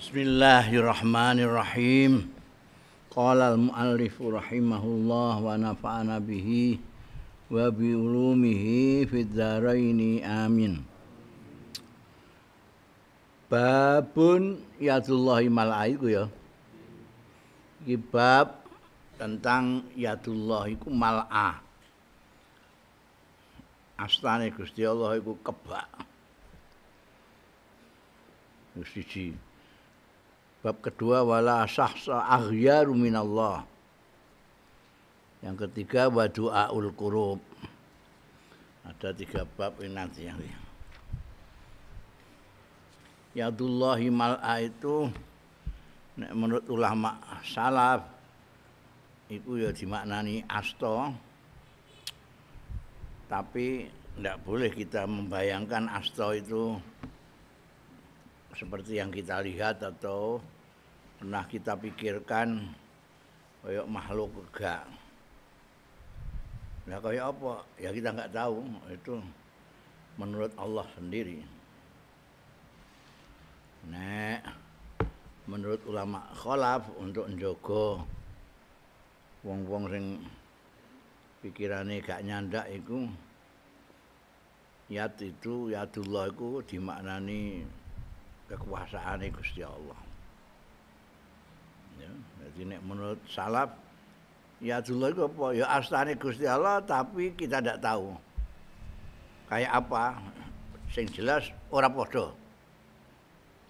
Bismillahirrahmanirrahim. Qala al-muallif rahimahullah wa nafa'ana bihi wa bi ulumihi fid dharaini amin. Babun yadullahi malai ku ya. Iki bab tentang yadullahi ku mal'a. Astane Gusti Allah iku kebak. Siji. Bab kedua wala sahsa aghyaru minallah. Yang ketiga wa du'aul qurub. Ada tiga bab ini nanti yang ya Yadullahi mal'a itu nek menurut ulama salaf itu ya dimaknani asto tapi tidak boleh kita membayangkan asto itu seperti yang kita lihat atau pernah kita pikirkan kayak makhluk gak ya kayak apa? Ya kita nggak tahu itu menurut Allah sendiri. Nek menurut ulama kholaf untuk njogo wong-wong sing pikirane gak nyandak iku yat itu yatullah iku dimaknani kekuasaan Gusti Allah. Ya, jadi nek menurut salaf ya Allah itu apa? Ya astane Gusti Allah tapi kita tidak tahu. Kayak apa? Sing jelas ora padha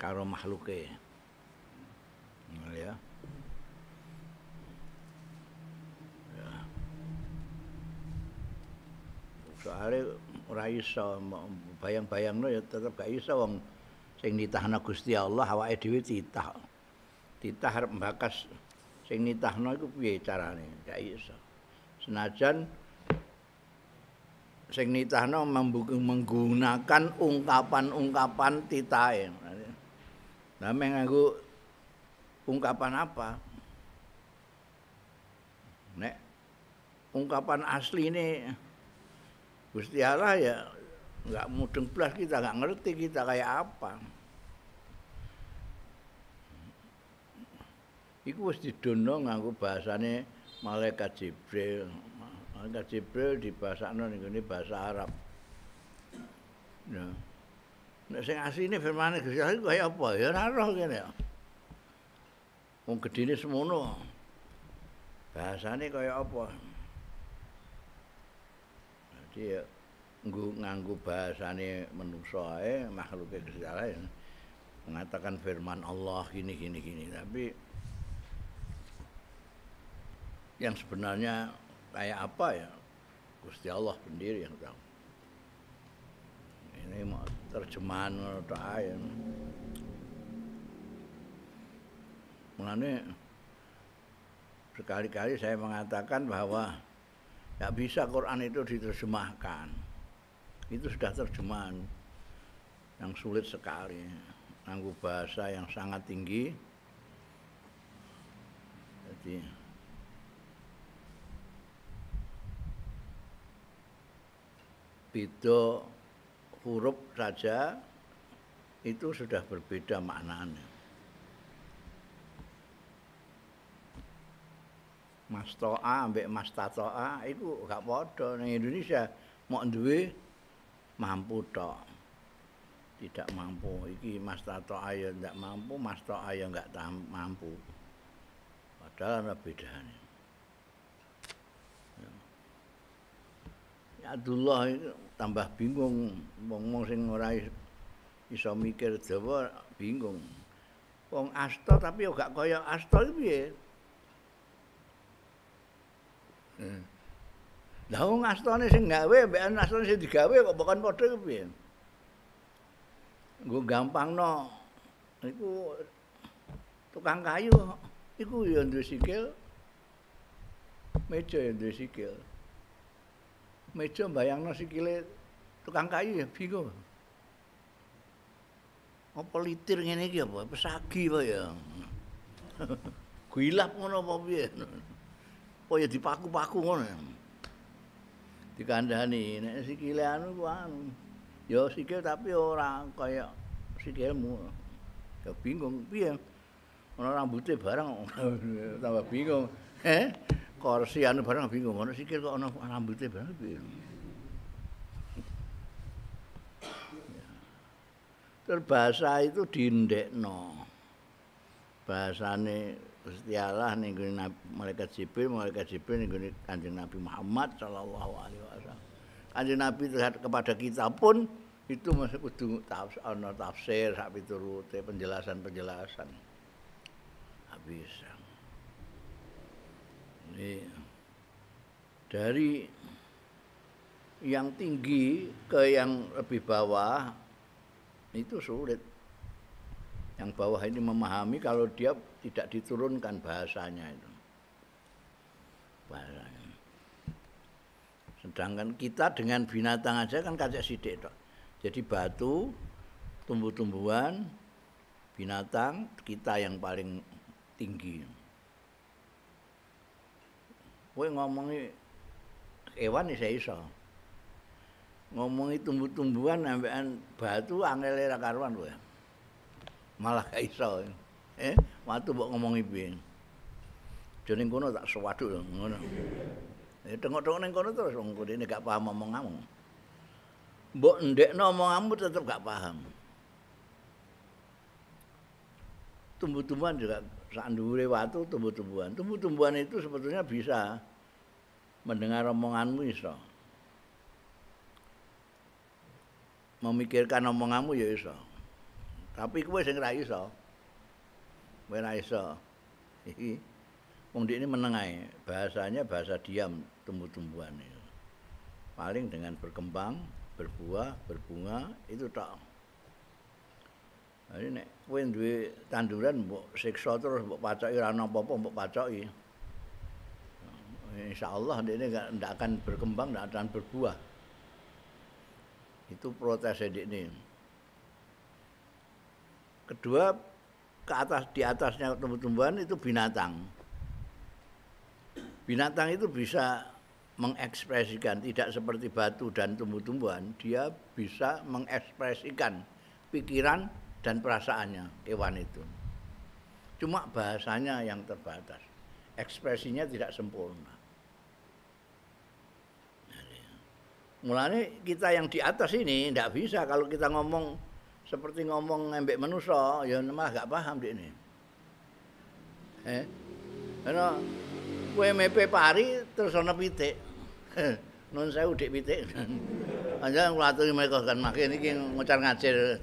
karo makhluke. Ya. Ya. Soalnya orang iso bayang-bayang ya tetap gak iso wong sing nitahna Gusti Allah awake dhewe titah. Titah arep mbakas sing nitahna iku piye carane? Ndak iso. Senajan sing nitahna menggunakan ungkapan-ungkapan titahe. Lah aku ungkapan apa? Nek ungkapan asli ini Gusti Allah ya Enggak mudeng belas kita enggak ngerti kita kaya apa Iku mesti didono ngaku bahasane malaikat Jibril. Malaikat Jibril di bahasa ning ngene bahasa Arab. Ya. Nek sing asline firmane Gusti kaya apa? Ya ora roh kene. Wong gedine semono. Bahasane kaya apa? Jadi ya nganggu nganggu bahasane manusa ae makhluke lain mengatakan firman Allah gini gini gini tapi yang sebenarnya kayak apa ya Gusti Allah sendiri yang tahu ini mau terjemahan menurut ya mengenai sekali-kali saya mengatakan bahwa tidak bisa Quran itu diterjemahkan itu sudah terjemahan yang sulit sekali nganggu bahasa yang sangat tinggi jadi beda huruf saja itu sudah berbeda maknanya Mas Toa ambek Mas Tatoa itu gak bodoh, nih Indonesia mau duit mampu tok. Tidak mampu. Iki Mas Tato ayo ndak mampu, Mas Tok ayo enggak mampu. Padahal ana bedane. Ya Abdullah tambah bingung wong-wong sing ora iso mikir Jawa bingung. Wong asta tapi ora kaya asta piye? Hmm. Lah wong astane sing gawe mbek astane sing digawe kok pokon padha iku piye? Gue gampang no, itu tukang kayu, itu yang dua sikil, meja yang dua sikil. Meja bayang no sikile tukang kayu ya, bingung. Apa litir ini ini apa, pesagi apa ya. Gwilap ngono apa biar. Apa ya dipaku-paku ngono ya. dikandhani nek sikile anu ku anu ya sikil tapi ora kaya sikilmu ya bingung piye ana rambuté bareng tambah bingung eh kursi anu bareng bingung ana sikil kok ana rambuté bareng piye terbahasa itu diindekno bahasane Allah ning guni malaikat Jibril, malaikat Jibril ning kanjeng Nabi Muhammad sallallahu Alaihi Wasallam. Kanjeng Nabi terhadap kepada kita pun itu masih kudu tafsir, ana tafsir sak piturute penjelasan-penjelasan. Habis. Ini dari yang tinggi ke yang lebih bawah itu sulit. Yang bawah ini memahami kalau dia tidak diturunkan bahasanya itu. Bahasanya. Sedangkan kita dengan binatang aja kan kacak sidik Dok. Jadi batu, tumbuh-tumbuhan, binatang kita yang paling tinggi. Gue ngomongi hewan nih saya iso. Ngomongi tumbuh-tumbuhan ambekan batu angel karuan gue. Malah gak iso. eh watu mbok ngomongi piye jare kono tak sewaduk ngono eh tengok-tengok ning kono terus wong kene gak paham omong kamu mbok ndekno omong kamu tetep gak paham tumbuh-tumbuhan juga sak ndure watu tumbuh-tumbuhan tumbuh-tumbuhan itu sebetulnya bisa mendengar omonganmu iso memikirkan omonganmu ya iso tapi kowe sing ra iso ora iso. Iki wong ini menengai, bahasanya bahasa diam tumbuh-tumbuhan itu. Paling dengan berkembang, berbuah, berbunga itu tak. Jadi nek kowe duwe tanduran mbok siksa terus mbok pacoki ora ana apa-apa mbok pacoki. Insyaallah dia enggak enggak akan berkembang, tidak akan berbuah. Itu protes edik ini. Kedua ke atas di atasnya tumbuh-tumbuhan itu binatang. Binatang itu bisa mengekspresikan tidak seperti batu dan tumbuh-tumbuhan, dia bisa mengekspresikan pikiran dan perasaannya hewan itu. Cuma bahasanya yang terbatas. Ekspresinya tidak sempurna. Mulanya kita yang di atas ini tidak bisa kalau kita ngomong seperti ngomong ngembek manusia, ya mah gak paham dik ini. Eh, karena gue MP pari terus ana pitik. non saya udik pitik. Aja ngulatu mereka kan makin ini ngacil.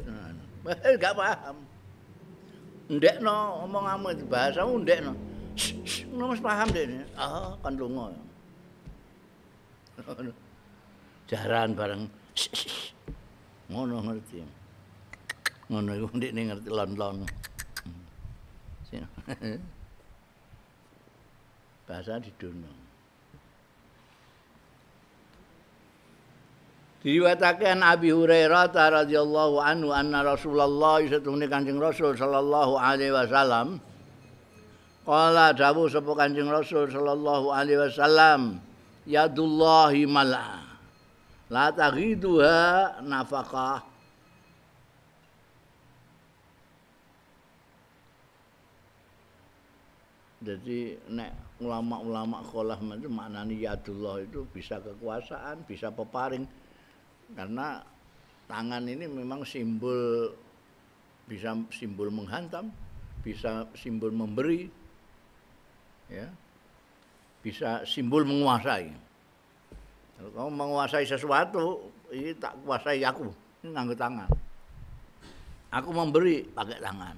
Eh, gak paham. Ndek no ngomong ama di bahasa ndek no. Nggak mas paham dik ini. Ah, kan lu Jaran bareng. Ngono ngerti. Ngono ngerti. ngono iku ngerti lon-lon. Bahasa didunung. Diwatake an Abi Hurairah radhiyallahu anhu anna Rasulullah setune Kanjeng Rasul sallallahu alaihi wasallam Qala dawu sapa Kanjeng Rasul sallallahu alaihi wasallam yadullahi mala la taghiduha nafaqah Jadi nek ulama-ulama kholah itu ya yadullah itu bisa kekuasaan, bisa peparing. Karena tangan ini memang simbol bisa simbol menghantam, bisa simbol memberi, ya, bisa simbol menguasai. Kalau kamu menguasai sesuatu, ini tak kuasai aku, ini nganggu tangan. Aku memberi pakai tangan.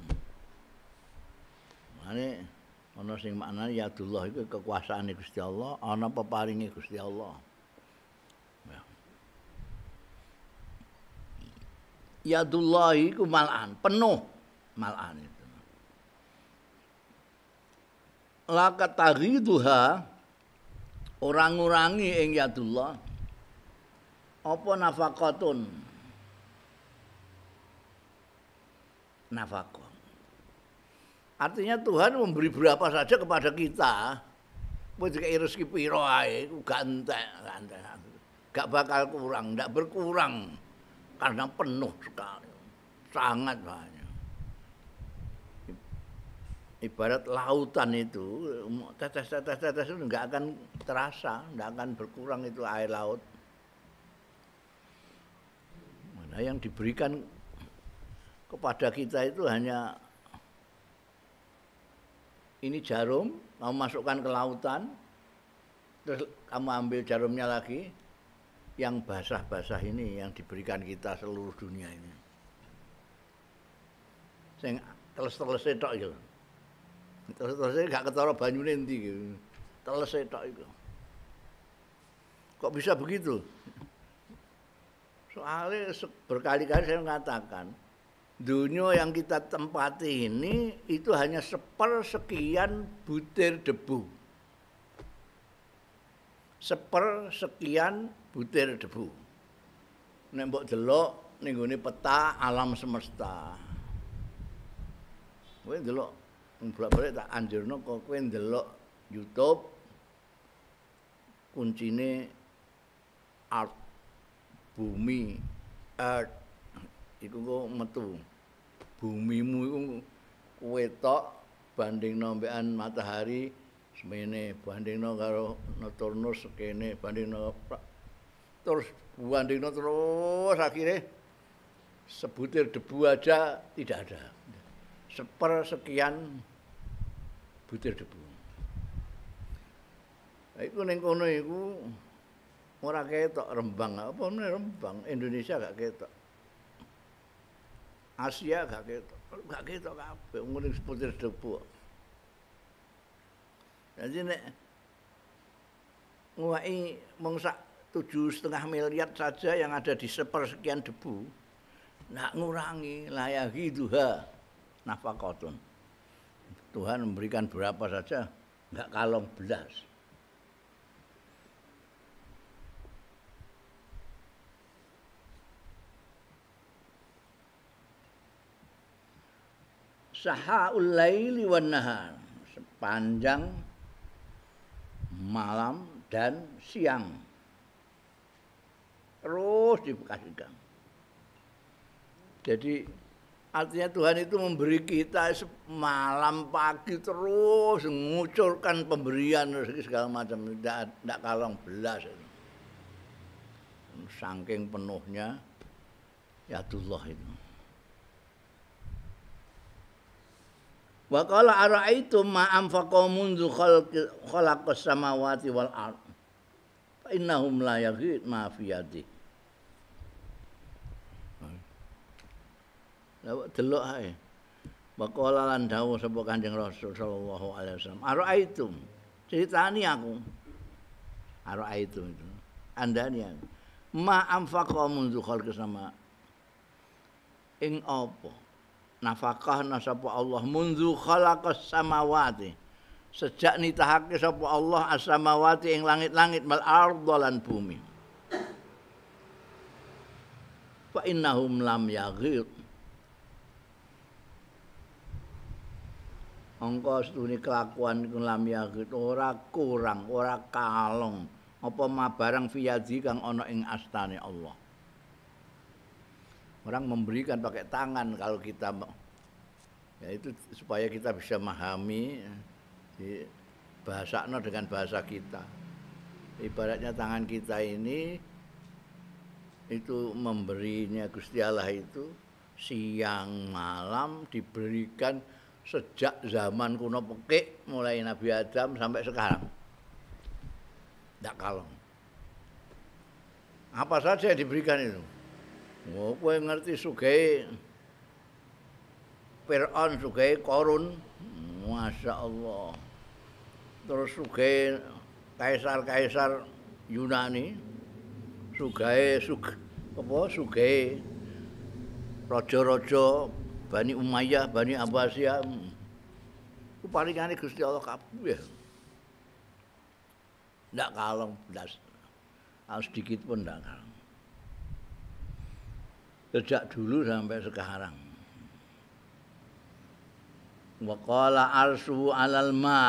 Makanya ana sing maknane ya Allah iku kekuasaane Gusti Allah ana peparinge Gusti Allah ya Allah iku malan penuh malan itu la kataghiduha orang-orangi ing ya Allah apa nafaqatun nafaqah Artinya Tuhan memberi berapa saja kepada kita. Kowe dikai rezeki piro ae, gak entek, gak entek. Gak bakal kurang, gak berkurang. Karena penuh sekali. Sangat banyak. Ibarat lautan itu, tetes-tetes-tetes itu gak akan terasa, gak akan berkurang itu air laut. Mana yang diberikan kepada kita itu hanya ini jarum, kamu masukkan ke lautan, terus kamu ambil jarumnya lagi, yang basah-basah ini yang diberikan kita seluruh dunia ini. Sing teles-teles tok iki. Teles-teles gak ketara banyune endi terus Teles tok iku. Kok bisa begitu? Soalnya berkali-kali saya mengatakan, dunia yang kita tempati ini itu hanya sepersekian butir debu. Sepersekian butir debu. Nembok delok ning peta alam semesta. Kowe delok bolak-balik tak anjurno kok kowe delok YouTube kuncine art bumi itu iku metu bumimu iku kowe tok bandingno mbekan matahari semene bandingno karo Saturnus kene bandingno terus bandingno terus akhirnya sebutir debu aja tidak ada seper sekian butir debu nah, iku ning kono iku ora ketok Rembang apa meneh Rembang Indonesia gak ketok Asia gak gitu. Gak gitu kabeh ngene seputir debu. Jadi nek nguwai mung tujuh setengah miliar saja yang ada di sepersekian debu nak ngurangi layahi duha nafakotun Tuhan memberikan berapa saja nggak kalong belas sahaul laili wan nahar sepanjang malam dan siang terus dikasihkan jadi artinya Tuhan itu memberi kita malam pagi terus mengucurkan pemberian rezeki segala macam tidak tidak kalong belas saking penuhnya ya Allah itu Wa qala ara'aytum ma anfaqu mundu khalaqas samawati wal ard fa innahum la yaghit ma fi yadi. Lawak delok ae. Wa qala lan dawuh sapa Kanjeng Rasul sallallahu alaihi wasallam ara'aytum ceritani aku. Ara'aytum itu. Andani aku. Ma anfaqu mundu khalaqas samawati ing apa? nafakah nasapa Allah munzu khalaqas samawati sejak nitahake sapa Allah as-samawati ing langit-langit mal ardh lan bumi fa innahum lam yaghir angka setune kelakuan iku lam yaghir ora kurang ora kalong apa mabarang fiyadi kang ana ing astane Allah orang memberikan pakai tangan kalau kita ya itu supaya kita bisa memahami ya, bahasa no dengan bahasa kita ibaratnya tangan kita ini itu memberinya Gusti Allah itu siang malam diberikan sejak zaman kuno pekik mulai Nabi Adam sampai sekarang tidak kalong apa saja yang diberikan itu Oh, kowe ngerti sugae. Firaun sugae Qarun. Masyaallah. Terus sugae kaisar-kaisar Yunani. Sugae Suge apa sugae raja-raja Bani Umayyah, Bani Abbasiyah. Ku paringane Gusti Allah kabeh. Ndak kalong blas. Harus dikit pun ndak kalong. sejak dulu sampai sekarang. Waqala qala 'alal ma.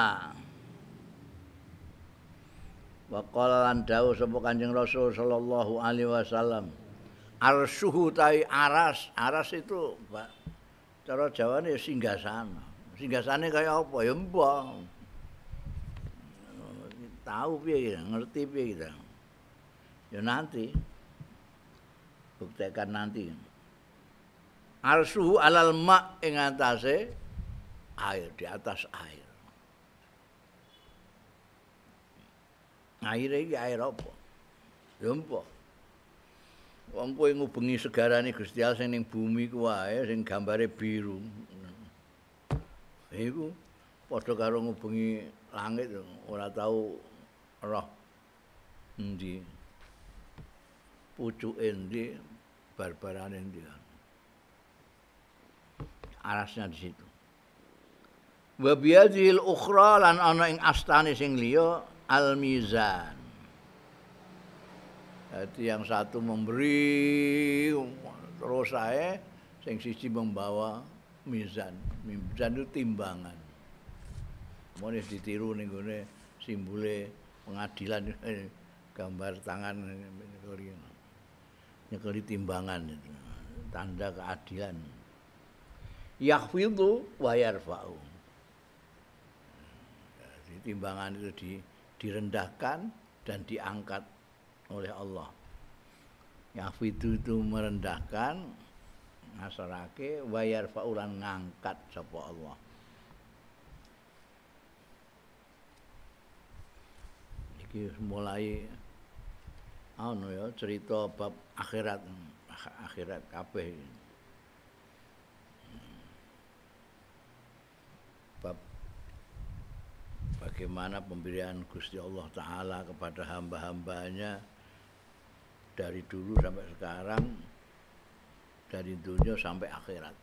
Waqala qala lan dawuh sapa Kanjeng Rasul sallallahu alaihi wasallam. Arsuhu tai aras, aras itu Pak. Cara Jawane singgasana. Singgasane kaya apa? Ya mbok. Tahu piye ngerti piye kita. Ya nanti buktikan nanti. Arsuhu alal mak ing atase air di atas air. Air iki air apa? Lumpo. Wong kowe ngubengi segarane Gusti Allah sing ning bumi ku wae sing gambare biru. Iku padha karo ngubengi langit ora tau roh. Endi? ucu ini barbaran ndi arasnya di situ wa biyadil ukhra lan ana ing astane sing liya al mizan Jadi yang satu memberi terus saya sing sisi membawa mizan. Mizan itu timbangan. Mau ditiru nih gue simbole pengadilan eh, gambar tangan eh, ini nyekeli timbangan itu. Tanda keadilan. Yakhfidu wa yarfa'u. Jadi timbangan itu di, direndahkan dan diangkat oleh Allah. Yakhfidu itu merendahkan asarake wa yarfa'u lan ngangkat sapa Allah. Iki mulai anu ya cerita bab akhirat akhirat kabeh bab bagaimana pemberian Gusti Allah taala kepada hamba-hambanya dari dulu sampai sekarang dari dunia sampai akhirat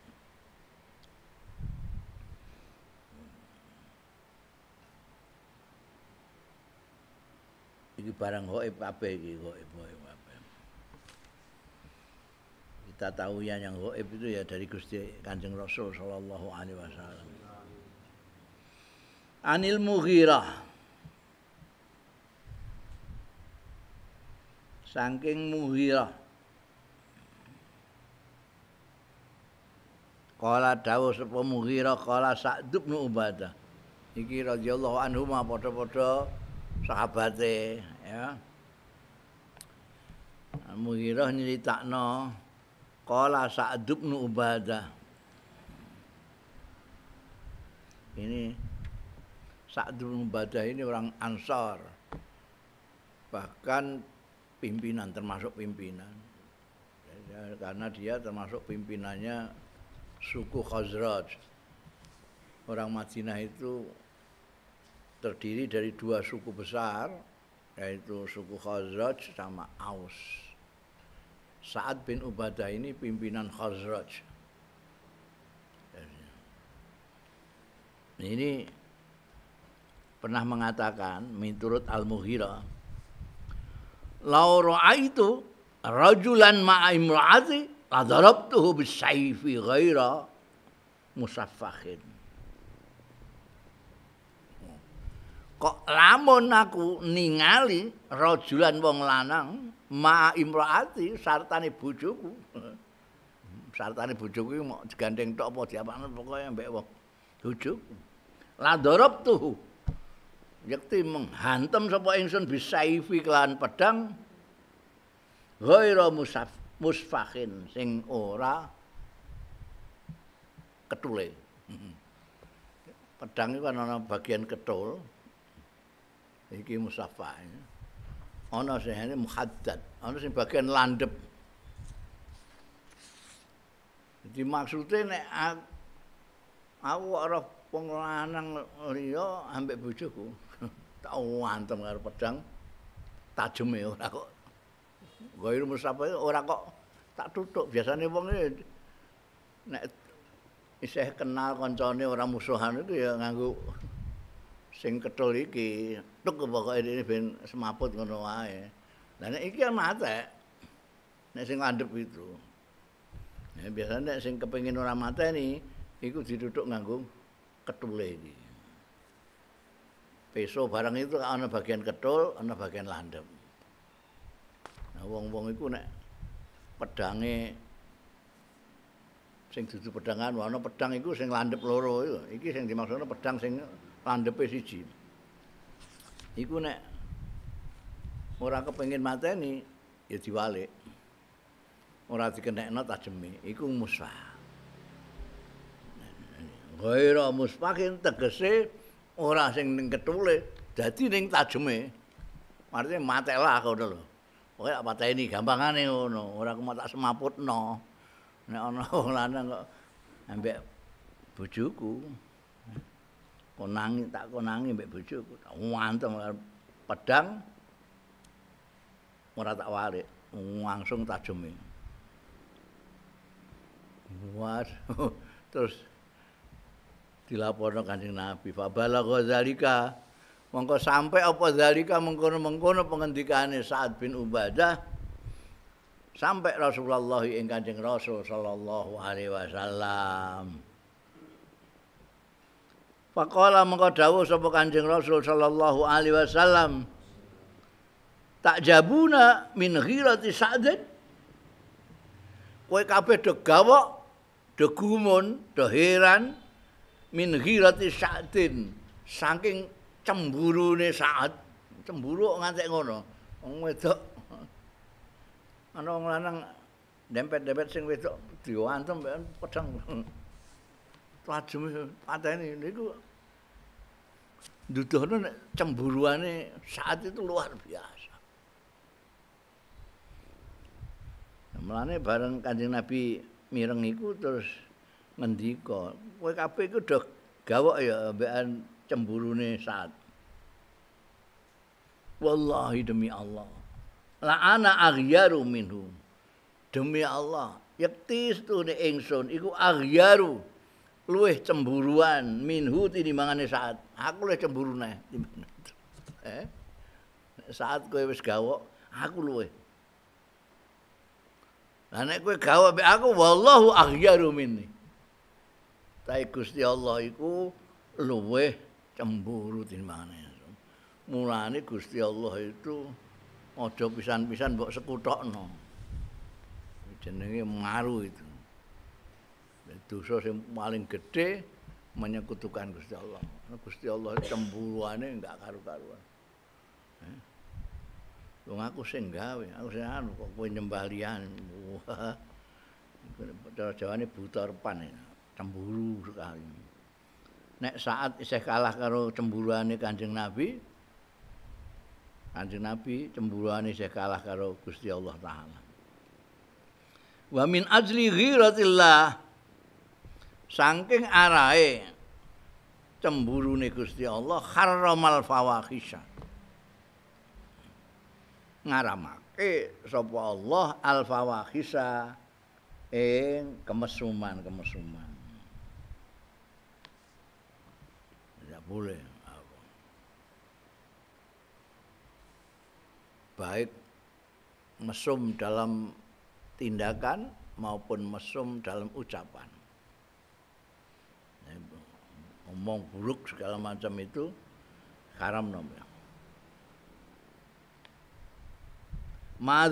iki barang gaib kabeh iki gaib kita tahu yang yang gaib itu ya dari Gusti Kanjeng Rasul sallallahu alaihi wasallam Anil Mughirah Saking Mughirah Kala dawuh sapa Mughirah kala Sa'd bin Ubadah iki radhiyallahu anhu ma padha-padha sahabate ya. Mughirah nyeritakno qala Sa'd bin Ubadah. Ini Sa'd bin Ubadah ini orang ansor, Bahkan pimpinan termasuk pimpinan. Ya, karena dia termasuk pimpinannya suku Khazraj. Orang Madinah itu terdiri dari dua suku besar yaitu suku Khazraj sama Aus. Saat bin Ubadah ini pimpinan Khazraj. Ini pernah mengatakan menurut Al-Mughira Lauro itu rajulan ma'a imra'ati la bisayfi ghaira musaffahin. kok lamun aku ningali rajulan wong lanang ma imraati sartane bojoku sartane bojoku iki mok digandeng tok apa diapakne pokoke mbek wong bojok la dorop tuh yakti menghantem sapa ingsun bisa ifi kelan pedang ghaira musaf musfakhin sing ora ketule pedang itu kan ana bagian ketul iki musaffa ana sing muhaddad ana sing bagian landep Jadi maksudnya nek aku ora wong lanang liya ambek bojoku tak antem karo pedang tajeme ora kok go ilmu sapa ora kok tak tutuk biasanya wong e nek isih kenal koncone ora musuhan itu ya nganggo sing ketul iki tuk pokoke dene ben semaput ngono wae. Lah nek iki matek. Nek sing landep itu. Ya biasane nek sing kepengin ora mateni iku diduduk nganggo ketule iki. Peso barang itu ana bagian ketul, ana bagian landep. Nah wong-wong iku nek pedange sing dudu pedangan ana pedang iku sing landep loro iki sing dimaksud pedang sing landhepe siji. iku nek ora kepengin mateni ya diwalik. Ora dikenekno tajeme, iku musfa. Ghaira musfakin tegese ora sing ning ketule, dadi ning tajeme. Artine matelah kono lho. Kowe apa mateni gampangane ngono, ora kok tak semaputno. Nek ana wong lanang kok ambek bojoku konangi tak konangi mbek bojoku ngantem pedang ora tak wale langsung tajume muat terus dilaporno kanjeng Nabi fabala ghazalika mongko sampai apa zalika mengkono-mengkono pengendikane Sa'ad bin Ubadah sampai Rasulullah ing kanjeng Rasul sallallahu alaihi wasallam Pakola mengkau dawuh sapa Kanjeng Rasul sallallahu alaihi wasallam. Tak jabuna min ghirati sa'din. Kowe kabeh do gawok, do gumun, do heran min ghirati sa'din. Saking cemburune saat Cemburu ngantek ngono. Wong wedok ana wong lanang dempet-dempet sing wedok diwantem pedang. Lajem pateni niku Dudono cemburuannya saat itu luar biasa. Nah, mulane bareng Kanjeng Nabi mireng iku terus ngendiko. WKP kapeku udah gawak ya mbekan cemburune saat. Wallahi demi Allah. La ana aghyaru minhum. Demi Allah, yakti itu ini ingsun iku aghyaru Luih cemburuan minhut ini mangane saat. aku luwih cemburu neh eh saat kowe wis gawok aku luwih lah nek kowe gawok aku wallahu aghyaru minni tapi Gusti Allah iku luwih cemburu timbangane mulane Gusti Allah itu ojo pisan-pisan mbok sekutokno jenenge maru itu dosa yang paling gede menyekutukan Gusti Allah Gusti Allah cemburuane enggak karu-karuan. Eh? Wong aku sing gawe, aku sing anu kok kowe nyembah lian. Cara jawane buta repan Cemburu sekali. Nek saat isih kalah karo cemburuane Kanjeng Nabi, Kanjeng Nabi cemburuane isih kalah karo Gusti Allah taala. Wa min ajli ghiratillah saking arahe nih Gusti Allah haramal fawahisha. Ngaramake sapa Allah al fawahisha ing kemesuman-kemesuman. Tidak boleh. Baik mesum dalam tindakan maupun mesum dalam ucapan ngomong buruk segala macam itu haram namanya. Ma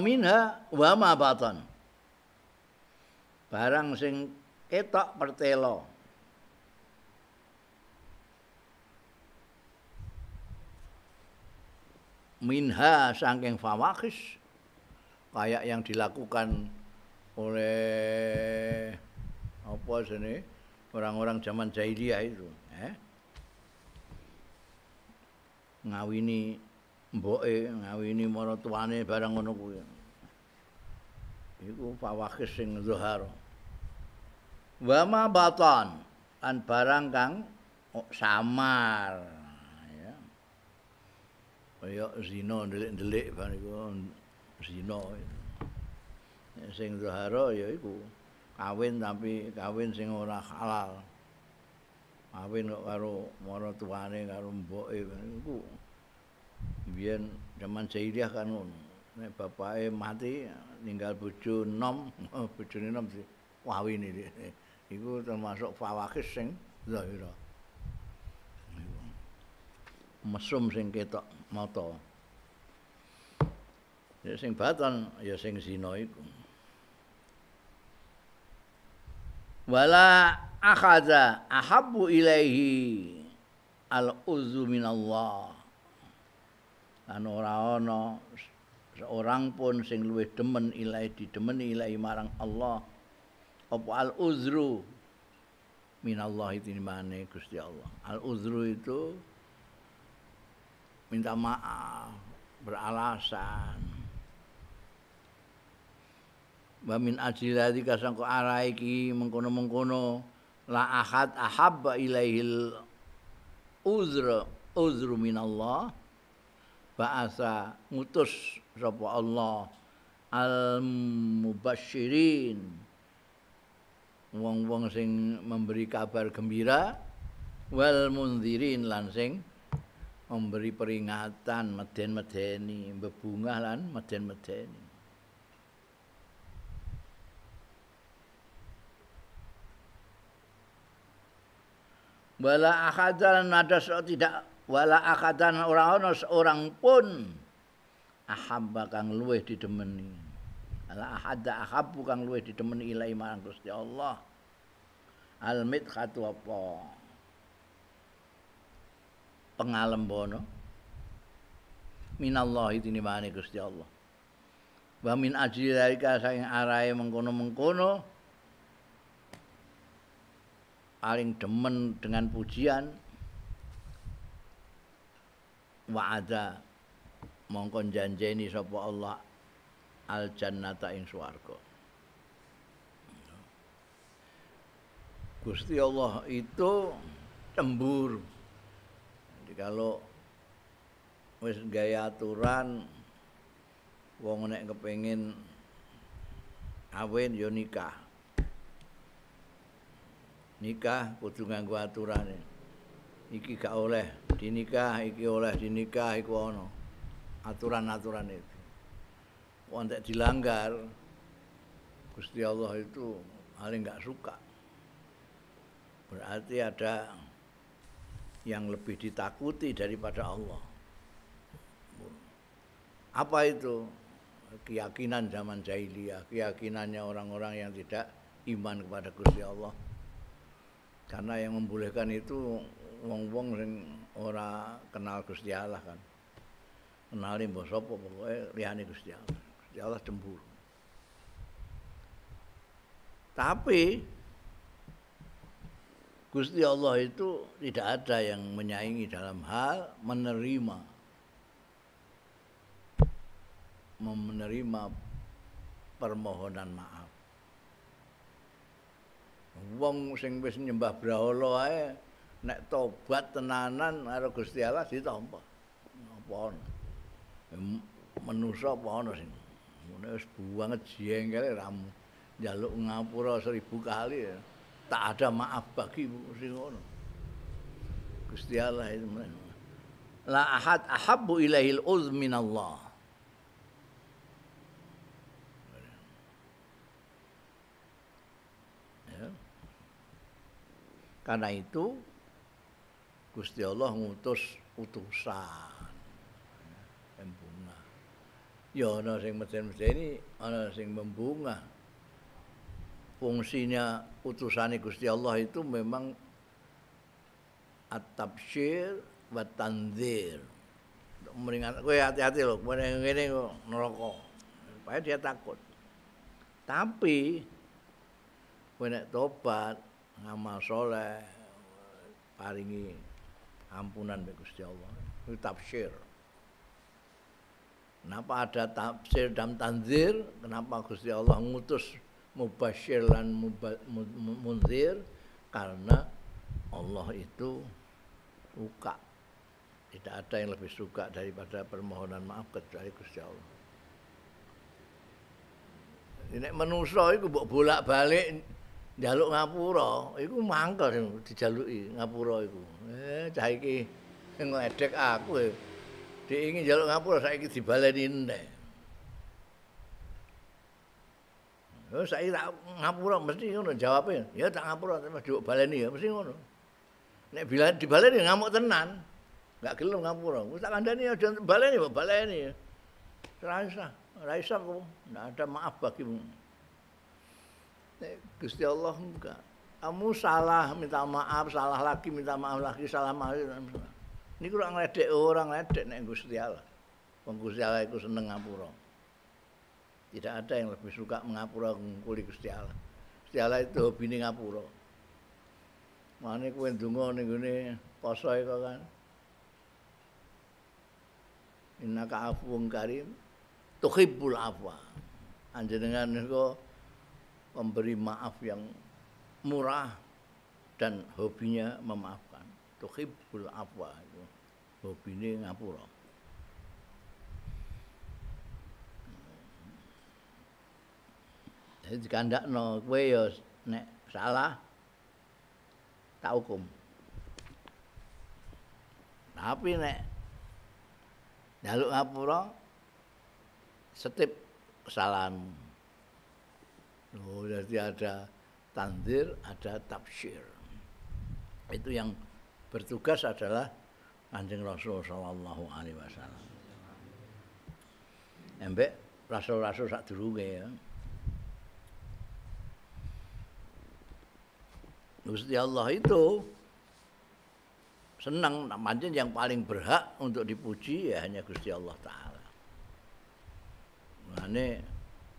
minha wa ma Barang sing ketok pertelo. Minha saking fawakis kayak yang dilakukan oleh apa sini? orang-orang zaman jahiliyah itu eh? ngawini mboke ngawini marang tuane barang ngono kuwi iku pawakis sing zuhar wa ma batan an barang kang samar ya kaya zina delik-delik bar iku zina Seng zuhara ya iku kawin tapi kawin sing ora halal. Kawin kok karo mara tuane karo mboke iku. Biyen zaman jahiliyah kan ngono. Nek bapake mati ninggal bojo nom, bojone nom sih kawin iki. Iku termasuk fawakis sing zahira. Mesum sing ketok mata. Ya sing batan ya sing zina iku. wala akhadha ahabbu ilaihi al uzu minallah anu ora seorang pun sing luwih demen ilahi didemeni ilahi marang Allah apa al uzru minallah itu dimane Gusti Allah al uzru itu minta maaf beralasan wa min ajli araiki mengkono-mengkono la ahad ahabba ilaihil uzra uzru Allah. ba'asa ngutus sapa Allah al mubasyirin wong-wong sing memberi kabar gembira wal mundirin lan memberi peringatan meden-medeni bebungah lan meden-medeni wala akadan ada tidak wala akadan orang ana seorang pun ahabba kang luwih didemeni ala ahadda ahabbu kang luwih didemeni ila iman Gusti Allah al mitkhatu apa pengalem bono minallahi tinimane Gusti Allah wa min ajli dalika saing arahe mengkono-mengkono paling demen dengan pujian ada mongko janjeni sapa Allah al jannata ing swarga Gusti Allah itu cembur Jadi kalau wis gaya aturan wong nek kepengin kawin yo ya nikah nikah kudu nganggo aturane iki gak oleh dinikah iki oleh dinikah iku ono aturan-aturan itu kok dilanggar Gusti Allah itu paling nggak suka berarti ada yang lebih ditakuti daripada Allah apa itu keyakinan zaman jahiliyah keyakinannya orang-orang yang tidak iman kepada Gusti Allah karena yang membolehkan itu wong-wong sing ora kenal Gusti Allah kan. Kenali mbok sapa pokoke liyane Gusti Allah. Gusti Allah cemburu. Tapi Gusti Allah itu tidak ada yang menyaingi dalam hal menerima menerima permohonan maaf wong sing wis nyembah brahala ae nek tobat tenanan karo Gusti Allah ditampa. Apa ana? Ya, Menusa apa ono sing ngene wis buanget jengkel ra njaluk ngapura seribu kali ya. Tak ada maaf bagi sing ngono. Gusti Allah itu. La ahad ahabbu ilaihil uzmin Allah. Karena itu Gusti Allah ngutus utusan membunga. Ya ana sing mesen ini ana sing membunga. Fungsinya utusan Gusti Allah itu memang at-tabsyir wa tanzir. Meringat kowe hati-hati lho, kowe ngene kok neraka. Supaya dia takut. Tapi kowe nek tobat ngamal soleh paringi ampunan bagi Gusti Allah itu tafsir kenapa ada tafsir dan tanzir kenapa Gusti Allah ngutus mubashir dan munzir karena Allah itu suka tidak ada yang lebih suka daripada permohonan maaf kecuali Gusti Allah ini manusa itu bolak-balik njaluk ngapura iku mangkel dijaluki ngapura iku eh cah iki sing aku eh. iki njaluk ngapura saiki dibaleni entek Terus saya tak ngapura mesti ngono jawabnya. Ya tak ngapura tapi diuk baleni ya mesti ngono. Nek bila dibaleni ngamuk tenan. Enggak gelem ngapura. Wis tak kandhani aja baleni kok baleni. Ora Raisa, ora usah kok. Enggak ada maaf bagimu. Gusti Allah enggak. Kamu salah minta maaf, salah lagi minta maaf lagi, salah maaf. Ini kurang ledek orang oh, ledek nek Gusti Allah. Wong Gusti Allah iku seneng ngapura. Tidak ada yang lebih suka mengapura kuli Gusti Allah. Gusti Allah itu hobine ngapura. Mane kowe ndonga ning gini, poso kok kan. Innaka afuwun karim tuhibbul afwa. Anjenengan niku memberi maaf yang murah dan hobinya memaafkan. Tuhibbul afwa itu hobine ngapura. Jadi dikandakno kue ya nek salah tak hukum. Tapi nek jaluk ngapura setip kesalahanmu. Oh, jadi ada tandir ada tafsir. Itu yang bertugas adalah anjing Rasul sallallahu alaihi wasallam. Embek rasul-rasul sak dulu ya. Gusti Allah itu senang namanya yang paling berhak untuk dipuji ya hanya Gusti Allah taala. Nah, ini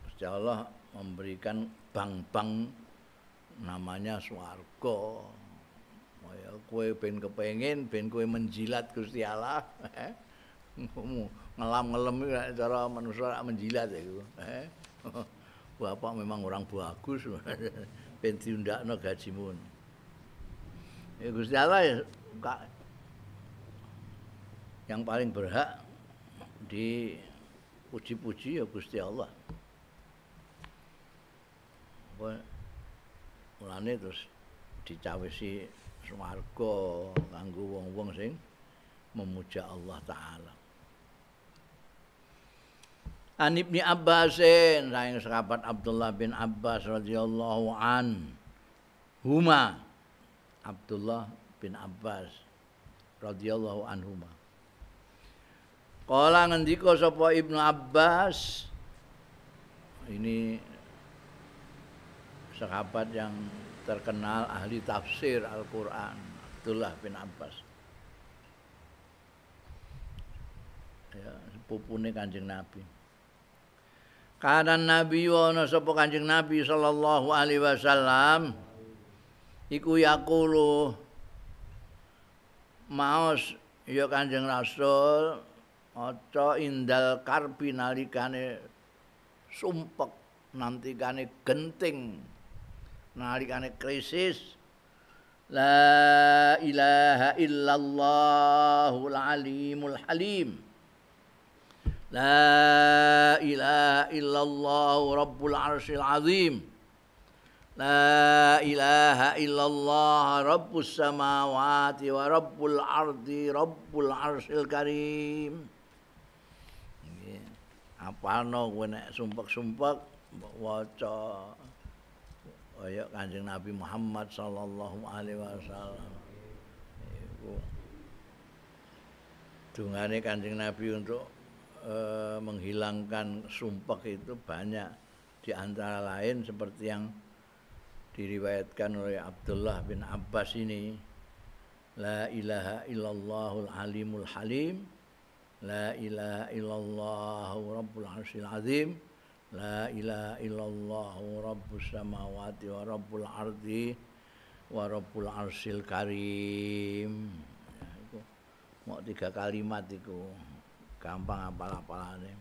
Gusti Allah memberikan bank-bank namanya swarga. Kaya kue ben pengen ben kue menjilat Gusti Allah. ngelam ngelam cara manusia menjilat ya, eh, Bapak memang orang bagus. ben diundakno gajimu. Ya Gusti Allah ya yang paling berhak di puji puji ya Gusti Allah apa mulane terus dicawisi swarga kanggo wong-wong sing memuja Allah taala. An Ibni Abbas saing sahabat Abdullah bin Abbas radhiyallahu an huma Abdullah bin Abbas radhiyallahu anhuma. Kala ngendika sapa Ibnu Abbas ini sahabat yang terkenal ahli tafsir Al-Quran Abdullah bin Abbas ya, pupune kanjeng Nabi Kahanan Nabi wana sopo kanjeng Nabi sallallahu alaihi wasallam iku yakulu maos ya kanjeng Rasul oco indal karbi nalikane sumpek nantikane genting nalikane krisis la ilaha illallahul alimul halim la ilaha illallah rabbul arsyil azim La ilaha illallah Rabbus samawati wa Rabbul ardi Rabbul arsil karim Apa no gue nek sumpek-sumpek Waca kaya oh Kanjeng Nabi Muhammad sallallahu alaihi wasallam. Iku dungane Kanjeng Nabi untuk e, menghilangkan sumpek itu banyak di antara lain seperti yang diriwayatkan oleh Abdullah bin Abbas ini La ilaha illallahul alimul halim La ilaha illallahu rabbul arsyil azim La ilaha illallah rabbus samawati wa rabbul ardi wa rabbul arsil karim. mau tiga kalimat itu gampang apal-apalane.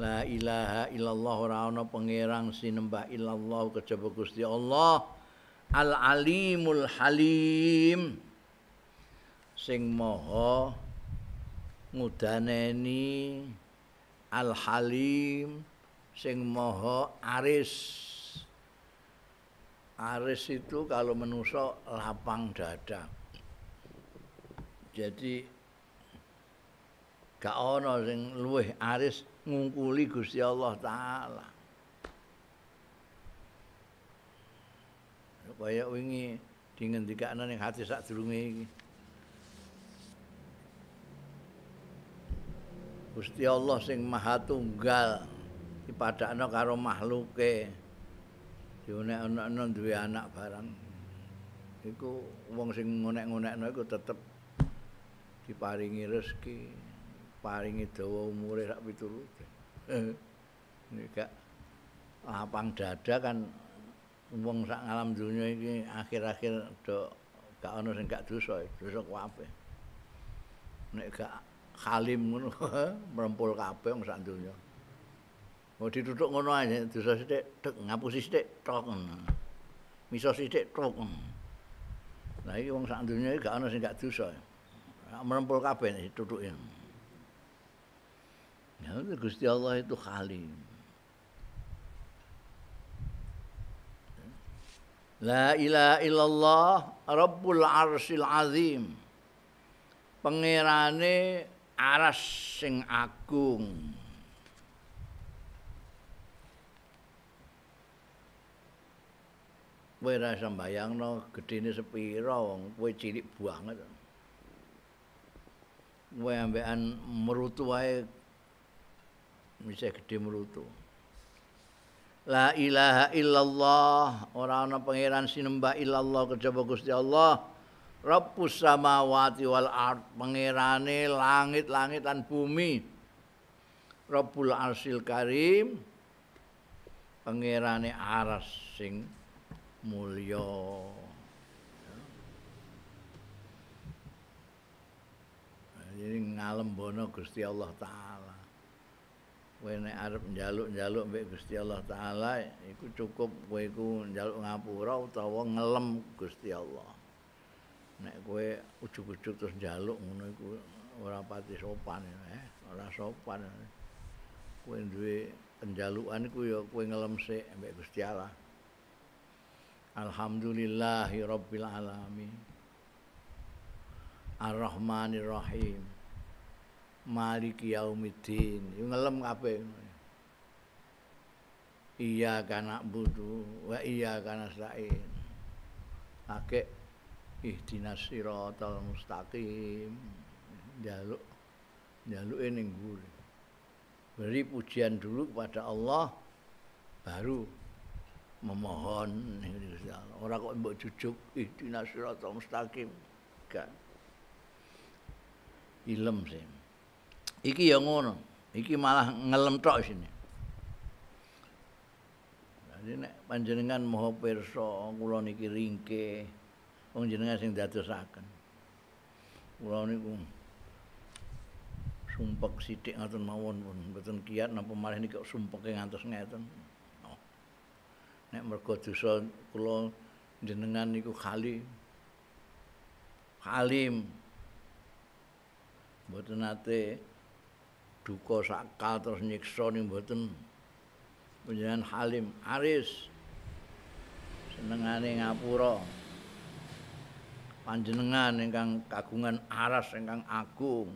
La ilaha illallah ora ana pangeran sinembah illallah kejaba Gusti Allah. Al Alimul Halim sing maha ngudaneni Al Halim sing moho aris. Aris itu kalau menuso lapang dada. Jadi gak ono sing luwih aris ngungkuli Gusti Allah taala. Kaya wingi dingendikane ning hati sadurunge iki. Gusti Allah sing Maha Tunggal. dipadakno karo makhluke. diunek ana-ana duwe anak barang. Iku wong sing ngonek-ngonekno iku tetep diparingi rezeki, paringi dawa umure sak piturute. Nika lapang dada kan wong sak alam donya iki akhir-akhir dok gak ana sing gak dosa, dosa kabeh. Nek gak halim ngono merempul kabeh wong sak donya. Mau ditutuk ngono aja, dosa sithik, tek ngapusi sithik, tok. Miso sithik, tok. Lah iki wong sak donya gak ana sing gak dosa. Merempul kabeh ditutuke. Ya Gusti Allah itu Khalim. La ilaha illallah Rabbul Arsil Azim. Pangerane aras sing agung. Kowe ra iso mbayangno gedene sepira wong kowe cilik banget. Kowe ambekan merutu wae mesti gedhe merutu. La ilaha illallah ora ana pangeran sinembah illallah kejaba Gusti Allah. Rabbus samawati wal ard pangerane langit-langit lan bumi. Rabbul arsil karim pangerane aras sing mulya Jadi ngalem bono Gusti Allah Ta'ala. Wene arep njaluk-njaluk mbek Gusti Allah Ta'ala, iku cukup kue njaluk ngapura utawa ngelem Gusti Allah. Nek kue ujuk-ujuk terus njaluk, ngono iku orang pati sopan eh, ya, orang sopan. Kue njaluk-njaluk ku ya kue ngelem sik, mbek Gusti Allah. Alhamdulillahi Rabbil Alamin Ar-Rahmanir-Rahim Maliki Yaumiddin Ngelem kabeh Iya kana budu wa iya kana sa'in Akeh ihdinas siratal mustaqim Jaluk Jaluk ini Beri pujian dulu kepada Allah Baru memohon orang kok mbok jujuk ihdinas siratal mustaqim kan ilem sih iki ya ngono iki malah ngelem tok sini jadi nek panjenengan mohon perso kula niki ringke wong jenengan sing dadosaken kula niku sumpek sithik ngaten mawon pun mboten kiat napa malah niki sumpek ngantos ngaten nek merga dosa kula jenengan niku kali halim mboten ate duka sakal terus nyiksa ning mboten panjenengan halim aris senengane ngapura panjenengan ingkang kagungan aras ingkang agung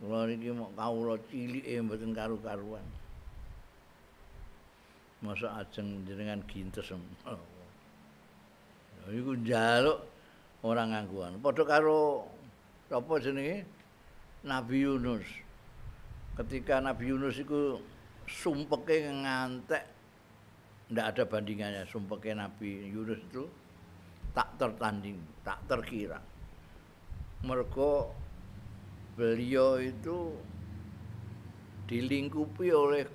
kula niki mok kawula cilik mboten karu-karuan masa ajeng jenengan gintes oh. ya iku njaluk orang ngangguan padha karo apa jenenge Nabi Yunus ketika Nabi Yunus iku sumpeke ngantek ndak ada bandingannya sumpeke Nabi Yunus itu tak tertanding tak terkira mergo beliau itu dilingkupi oleh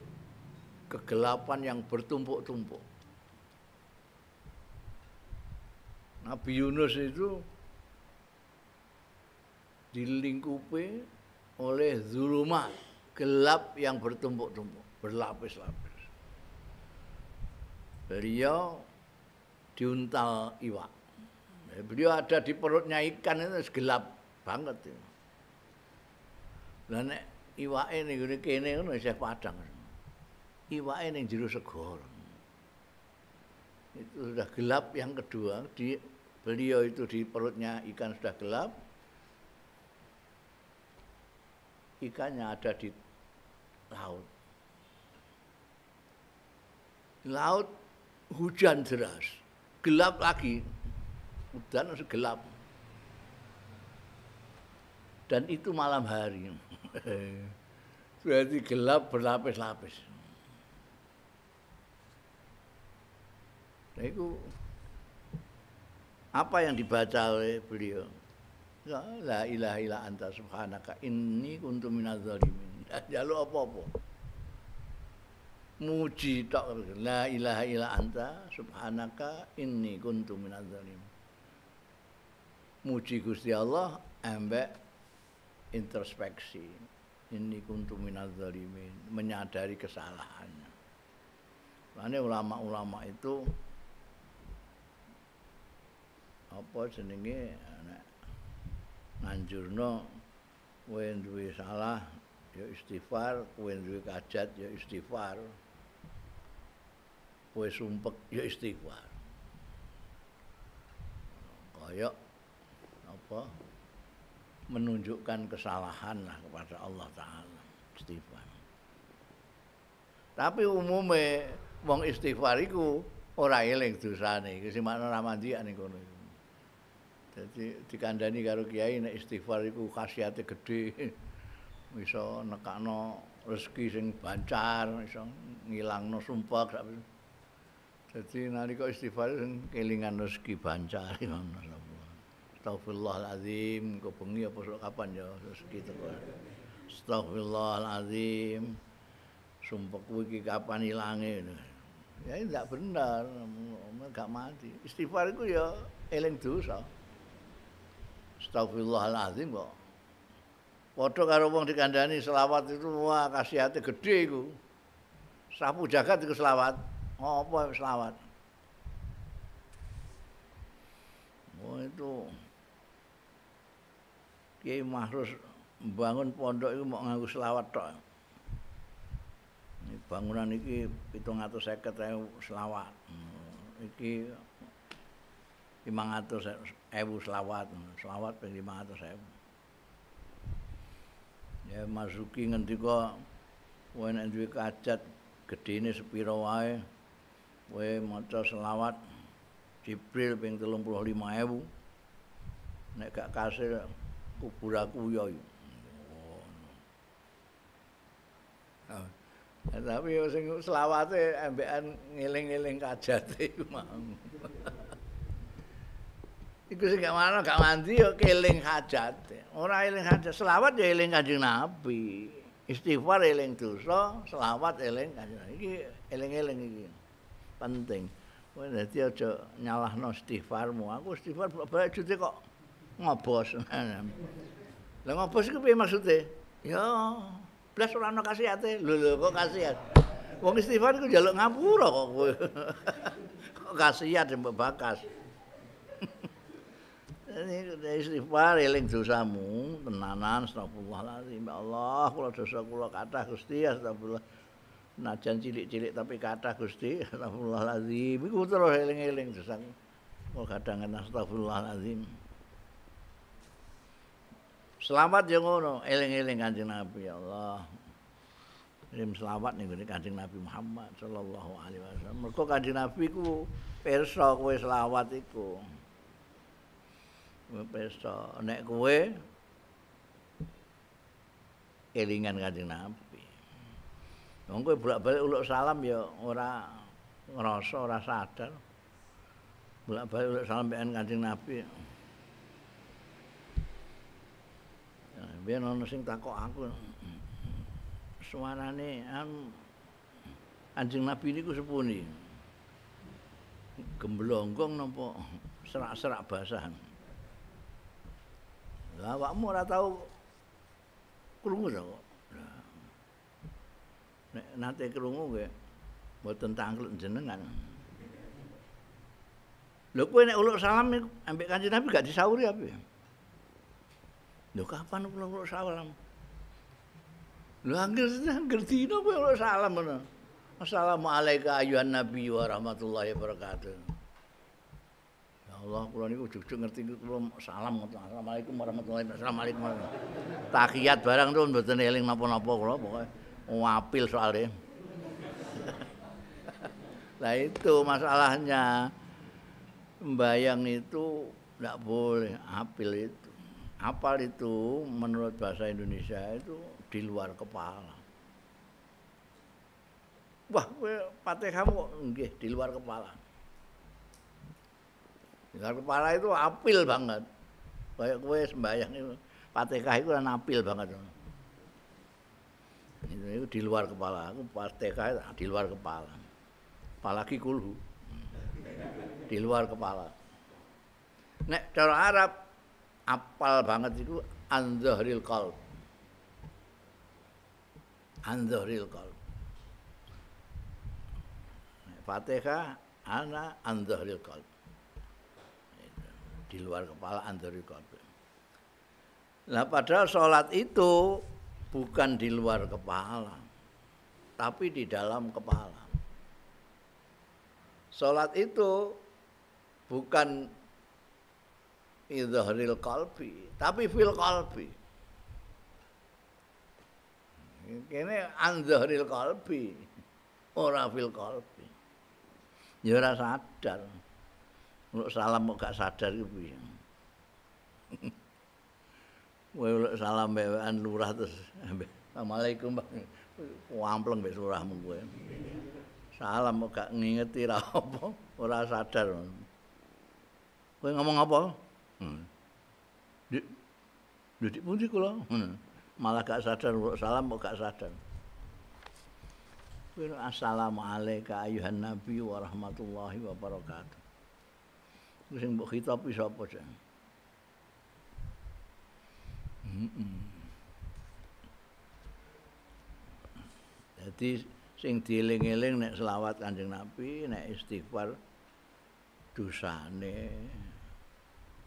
kegelapan yang bertumpuk-tumpuk. Nabi Yunus itu dilingkupi oleh zulumah gelap yang bertumpuk-tumpuk, berlapis-lapis. Beliau diuntal iwak. Beliau ada di perutnya ikan itu gelap banget. Lah nek ini, ini kene ini saya padang iwake ning jero segara. Itu sudah gelap yang kedua, di beliau itu di perutnya ikan sudah gelap. Ikannya ada di laut. Laut hujan deras, gelap lagi, hujan harus gelap. Dan itu malam hari. Berarti gelap berlapis-lapis. Nah, itu apa yang dibaca oleh beliau? Ya, la ilaha illa anta subhanaka inni kuntu minaz zalimin. Jalu ya, ya apa-apa. Muji tok la ilaha illa anta subhanaka inni kuntu minaz zalimin. Muji Gusti Allah ambek introspeksi. ini kuntu minaz zalimin, menyadari kesalahannya. karena ulama-ulama itu apa jenenge nek nganjurno kowe salah ya istighfar kowe duwe kajat ya istighfar kowe sumpek ya istighfar kaya apa menunjukkan kesalahan lah kepada Allah taala istighfar tapi umumnya wong istighfar iku ora eling dosane iki sing makna ramandian niku Jadi dikandani karo kiai nek istighfar iku khasiate gedhe. Bisa nekakno rezeki sing bancar, bisa ngilangno sumpek sak pirang. Dadi nalika istighfar kelingan rezeki bancar Astagfirullahalazim, kok bengi apa sok kapan ya rezeki teko. Astagfirullahalazim. Sumpek kuwi iki kapan ilange. Ya ndak bener, gak mati. Istighfar iku ya eling dosa. So. Astagfirullahaladzim kok. Waduh karo wong dikandani selawat itu, wah kasih hati gede itu. Sapu jagat itu selawat. Ngopo selawat. Oh itu. Kiai Mahrus bangun pondok itu mau nganggu selawat tok. Ini bangunan ini pitung atau selawat. Hmm, iki lima atau ewu selawat, selawat ping 500.000. Ya masuki ngendiko, kowe nek duwe kacet gedene sepira wae kowe maca selawat Jibril ping 35.000. Nek gak kasil kubur aku yo. Oh, ah, tapi sing selawate embekan ngiling-iling kajate mau. Iku sing gak marah, gak mandi yo keling hajat. Ora eling hajat, selawat yo eling Kanjeng Nabi. Istighfar eling dosa, selawat eling Kanjeng Nabi. Iki eling-eling iki. Penting. Kowe dadi aja nyalahno istighfarmu. Aku istighfar bolak-balik jute kok ngobos. Lah ngobos iku piye maksude? Yo, blas ora ono kasihate. Lho lho kok kasihan. Wong istighfar iku njaluk ngapura kok kowe. kok kasihan mbok bakas. istri par eling dosamu tenanan astagfirullahalazim ya Allah kula dosa kula kathah Gusti astagfirullah najan cilik-cilik tapi kathah Gusti astagfirullahalazim iku terus eling-eling sesang kok kadang astagfirullahalazim selamat ya ngono eling-eling kanjeng Nabi ya Allah Lim selawat nih gini Nabi Muhammad Sallallahu Alaihi Wasallam. Mereka kancing Nabi ku perso kue selawat itu. pesta nek kowe kelingan kanjeng Nabi. Wong kowe bolak-balik uluk salam ya ora ngerasa ora sadar. Bolak-balik uluk salam pian kanjeng Nabi. Ya, biar ono sing takok aku. Suarane an Anjing Nabi ini ku sepuni. Gemblonggong nampo serak-serak basah. Lah awakmu ora tau krungu to kok. Nek nate krungu ge mboten tanglet jenengan. Lho kowe nek uluk salam ambek Kanjeng Nabi gak disauri apa? Lho kapan kula uluk salam? Lho angel angel dino kowe uluk salam ngono. alaika ayuhan nabi wa rahmatullahi wabarakatuh. Allah kula niku jujur ngerti kula salam Assalamualaikum warahmatullahi wabarakatuh. Assalamualaikum warahmatullahi wabarakatuh. Tahiyat barang tuh mboten eling napa-napa kula pokoke ngapil soalnya. E. Lah itu masalahnya. Mbayang itu tidak boleh, apil itu. Apal itu menurut bahasa Indonesia itu di luar kepala. Wah, pateh kamu nggih di luar kepala. Gelar kepala itu apil banget. Kayak kue sembahyang itu. Pateka itu kan apil banget. Itu, itu di luar kepala. Aku patekah itu di luar kepala. Apalagi kulhu. Di luar kepala. Nek cara Arab apal banget itu anzahril qalb. Anzahril qalb. Fatihah ana anzahril qalb di luar kepala andori qalbi. Nah padahal sholat itu bukan di luar kepala, tapi di dalam kepala. Sholat itu bukan idhahril kalbi, tapi fil kalbi. Ini andhahril kalbi, orang fil kalbi. Ya sadar. Lek salam kok gak sadar iki piye. Kowe lek salam bewean lurah terus Assalamualaikum bang, Wampleng mbek surah kowe. Salam kok gak ngingeti ra apa, ora sadar. Kowe ngomong apa? Hmm. Dik, dik pundi kula? Hmm. Malah gak sadar kok salam kok gak sadar. assalamualaikum ayuhan nabi warahmatullahi wabarakatuh. sing mbok khitab iso apa jeneng Jadi sing dieling-eling nek selawat Kanjeng Nabi, nek istighfar dosane.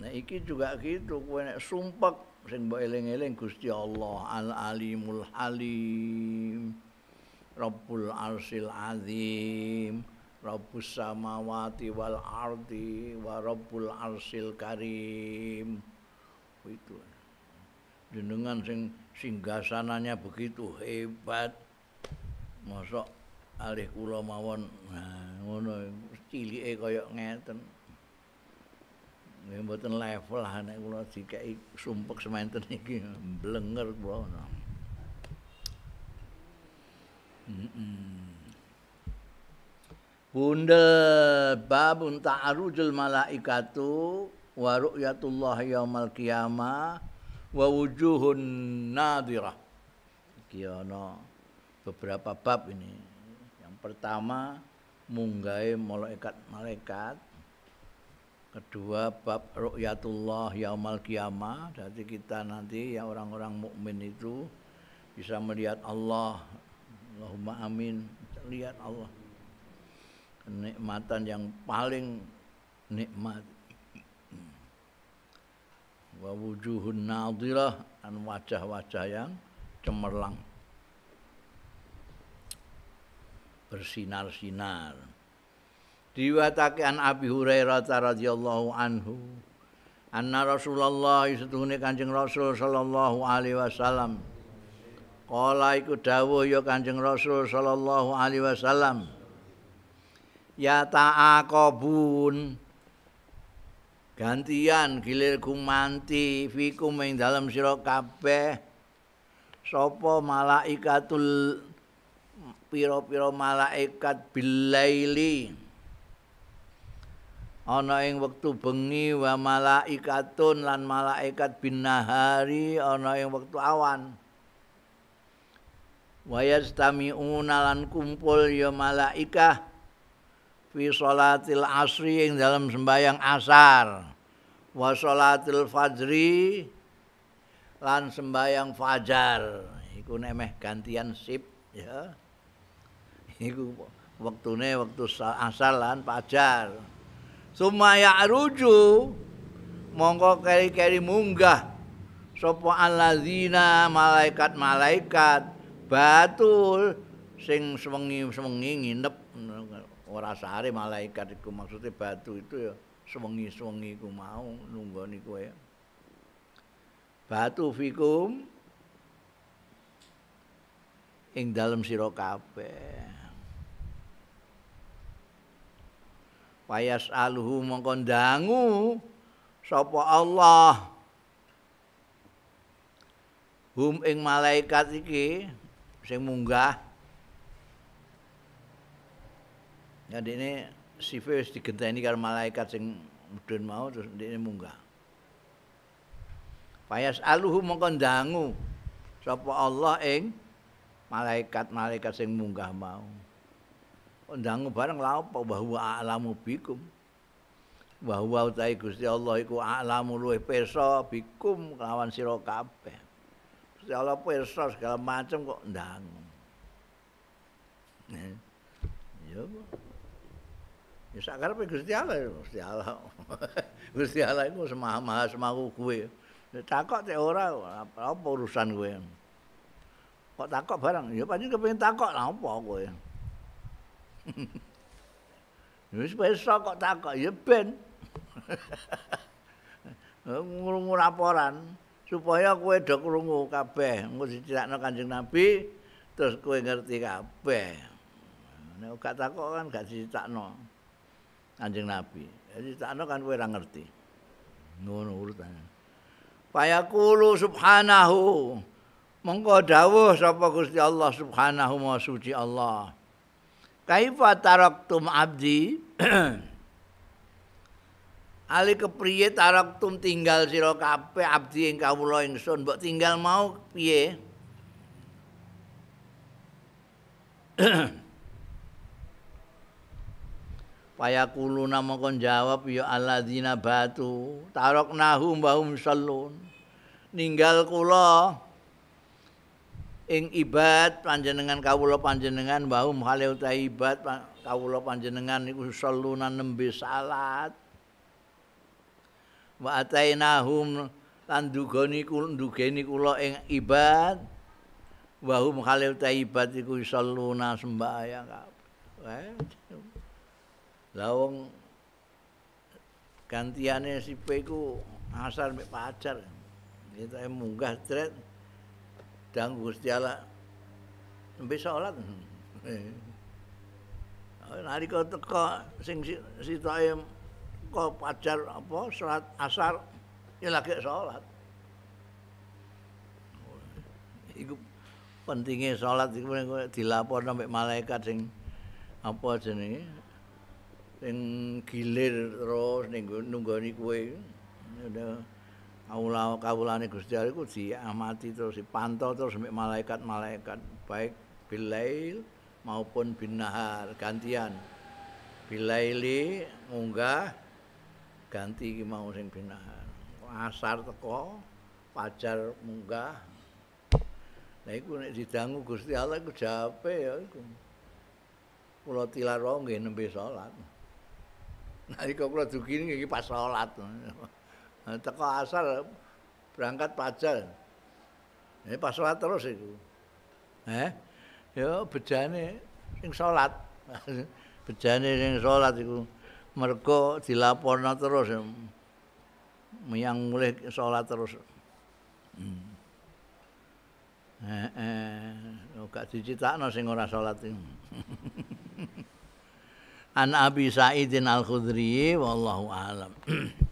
Nek iki juga gitu, kowe nek sumpek sing mbok eling-eling Gusti Allah Al Alimul Halim Rabbul Arsil Azim. Rabbus samawati wal ardi wa rabbul arsil karim. Oh, itu. Jenengan sing singgasananya begitu hebat. Mosok alih kula mawon ngono cilike kaya ngeten. Nggih mboten level nek kula dikeki sumpek semanten iki blenger kula ngono. Mm Bunda babun ta'arujul malaikatu wa ru'yatullah yaumal qiyamah wa wujuhun nadirah. Iki beberapa bab ini. Yang pertama munggai malaikat-malaikat. Kedua bab ru'yatullah yaumal qiyamah. Jadi kita nanti ya orang-orang mukmin itu bisa melihat Allah. Allahumma amin. Lihat Allah kenikmatan yang paling nikmat wa wujuhun nadhirah dan wajah-wajah yang cemerlang bersinar-sinar diwatake an Abi Hurairah radhiyallahu anhu anna Rasulullah setuhune Kanjeng Rasul sallallahu alaihi wasallam kala iku dawuh ya Kanjeng Rasul sallallahu alaihi wasallam ya ta'aqabun gantian gilir manti fikum ing dalem sira kabeh sapa malaikatul pira-pira malaikat bilaili ana ing wektu bengi wa malaikatun lan malaikat binahari ana ing wektu awan wa yastami'una lan kumpul ya malaikah fi sholatil asri yang dalam sembahyang asar wa sholatil fajri lan sembahyang fajar iku nemeh gantian sip ya iku waktune waktu asar lan fajar summa ya'ruju mongko kari-kari munggah sapa allazina malaikat-malaikat batul sing swengi-swengi nginep ora sare malaikat iku maksude batu itu ya suwengi-suwengi ku mau nunggoni kowe. Batu fikum ing dalem sira kabeh. Payas aluhu mongko ndangu sapa Allah. Hum ing malaikat iki sing munggah Ya ini Sife wis digenteni karena malaikat sing mudun mau terus ini munggah. Payas aluhu mongko dangu. sapa Allah ing malaikat-malaikat sing munggah mau. Undangu bareng lha apa bahwa a'lamu bikum. Bahwa utai Gusti Allah iku a'lamu luwih pirsa bikum kelawan sira kabeh. Gusti Allah pirsa segala macam kok ndangu. Ya. Yeah. Isak karepe Gusti Allah, Gusti Allah. Gusti Allah iku semaha-maha semaku kuwe. Nek takok te ora apa urusan kuwe. Kok takok barang? Ya panjen kepengin takok lah apa kowe. Wis besok kok takok ya ben. Ngurungu laporan supaya kowe do krungu kabeh engko dicritakno Kanjeng Nabi terus kowe ngerti kabeh. Nek gak takok kan gak dicritakno. Anjing Nabi. Jadi takno kan kowe ora ngerti. Ngono urutane. Fayaqulu subhanahu. Mengko dawuh sapa Gusti Allah subhanahu wa suci Allah. Kaifa taraktum abdi? Ali kepriye taraktum tinggal sira kape abdi ing kawula ingsun mbok tinggal mau piye? Payakuluna mongko jawab ya alladzina batu taroknahu mbahum sallun. Ninggal kula ing ibad panjenengan kawula panjenengan mbahum hale ibad kawula panjenengan niku salluna nembe salat. Wa atainahum lan dugoni ndugeni kula ing ibad Bahum hum khalil taibat iku salluna sembahyang. Eh? lawang gantiannya si peku asar mek pacar kita yang munggah tret dan gusti ala sampai sholat eh, nari kau teko sing si, si kau pacar apa sholat asar ya lagi sholat iku pentingnya sholat iku dilapor sampai malaikat sing apa jenenge ning gilir terus ning nunggoni kowe aula kawulane Gusti Allah iku diamati terus dipantau terus mek malaikat-malaikat baik bilail maupun binahar gantian bilaili munggah ganti iki mau sing binahar asar teko pajar munggah Lah iku nek didangu Gusti Allah iku jape ya iku. Kula tilar wae salat. Nalika kula dugi iki pas salat. Teko asal berangkat pajal. Ini pas salat terus iku. Eh? Yo bejane sing salat. bejane sing salat iku mergo dilaporna terus miyang mulih salat terus. Eh, eh, gak dicitakno sing ora salat iku. an Abi Sa'idin Al-Khudri wallahu